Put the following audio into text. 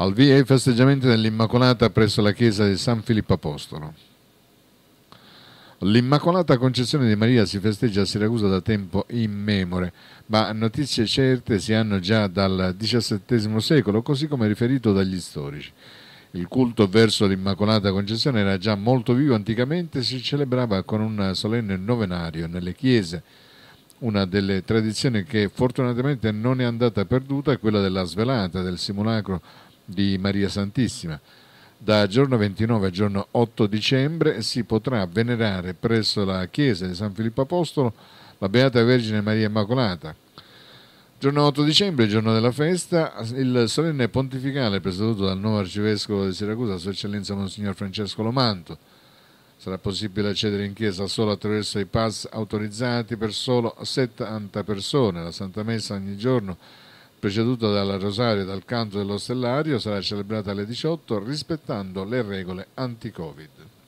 al via i festeggiamenti dell'Immacolata presso la chiesa di San Filippo Apostolo. L'Immacolata Concezione di Maria si festeggia a Siracusa da tempo immemore, ma notizie certe si hanno già dal XVII secolo, così come riferito dagli storici. Il culto verso l'Immacolata Concezione era già molto vivo anticamente e si celebrava con un solenne novenario nelle chiese. Una delle tradizioni che fortunatamente non è andata perduta è quella della svelata, del simulacro di Maria Santissima. Da giorno 29 a giorno 8 dicembre si potrà venerare presso la chiesa di San Filippo Apostolo la Beata Vergine Maria Immacolata. Giorno 8 dicembre, giorno della festa, il solenne pontificale presieduto dal nuovo arcivescovo di Siracusa, Sua Eccellenza Monsignor Francesco Lomanto. Sarà possibile accedere in chiesa solo attraverso i pass autorizzati per solo 70 persone. La Santa Messa ogni giorno preceduta dal rosario e dal canto dello stellario, sarà celebrata alle 18 rispettando le regole anti-Covid.